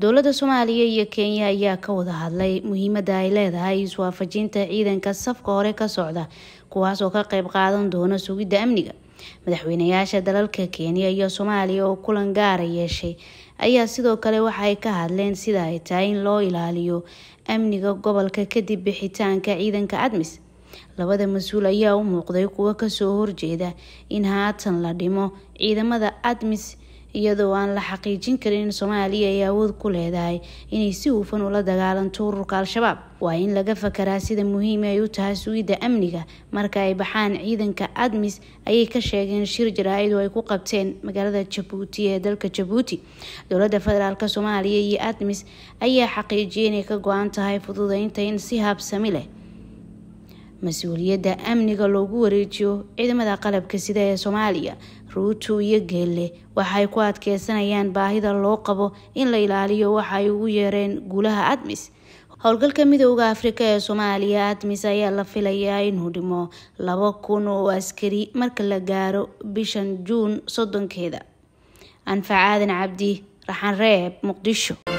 dowladda soomaaliya iyo kenya ayaa ka wada hadlay muhiimada ay leedahay iswaafajinta ciidanka safka hore ka socda kuwaas oo ka qayb qaadan doona sugidda amniga madaxweyneyaasha dalalka kenya iyo soomaaliya oo kulan gaara yeeshay ayaa sidoo kale waxaay ka hadleen sida ay tahay in loo ilaaliyo amniga gobolka kadib bixitaanka ciidanka admis labada mas-uul ayaa u muuqday kuwo kasoo horjeeda in haatan la dhimo ciidamada admis iyadoo aan la xaqiijin karin in soomaaliya ay awood ku leedahay inay si hufan ula dagaalanto ururka al-shabaab waa in laga fakaraa sida muhiima ay u tahay sugidda amniga marka ay baxaan ciidanka admis ayay ka sheegeen shir jaraa-id oo ay ku qabteen magaalada jabuuti ee dalka jabuuti dowladda federaalk soomaaliya iyo admis ayaa xaqiijiyay inay ka go-an tahay fududeynta in si habsami leh mas-uuliyadda amniga loogu wareejiyo ciidamada qalabka sida ee soomaaliya ruutu iyo geelle waxay ku adkeysanayaan baahida loo qabo in la ilaaliyo waxa ay ugu yeereen guulaha admis howlgalka midooda afrika ee soomaaliya admis ayaa la filayaa inuu dhimo laba kun oo askari marka la gaaro bishan juun soddonkeeda anfacaadan cabdi raxanreeb muqdisho